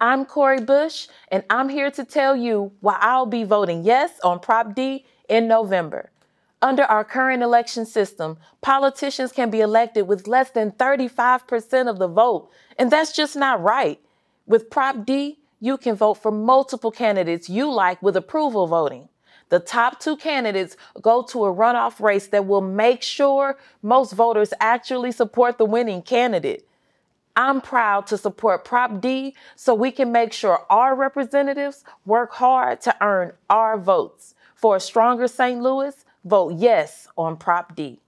I'm Corey Bush, and I'm here to tell you why I'll be voting yes on Prop D in November. Under our current election system, politicians can be elected with less than 35% of the vote, and that's just not right. With Prop D, you can vote for multiple candidates you like with approval voting. The top two candidates go to a runoff race that will make sure most voters actually support the winning candidate. I'm proud to support Prop D so we can make sure our representatives work hard to earn our votes. For a stronger St. Louis, vote yes on Prop D.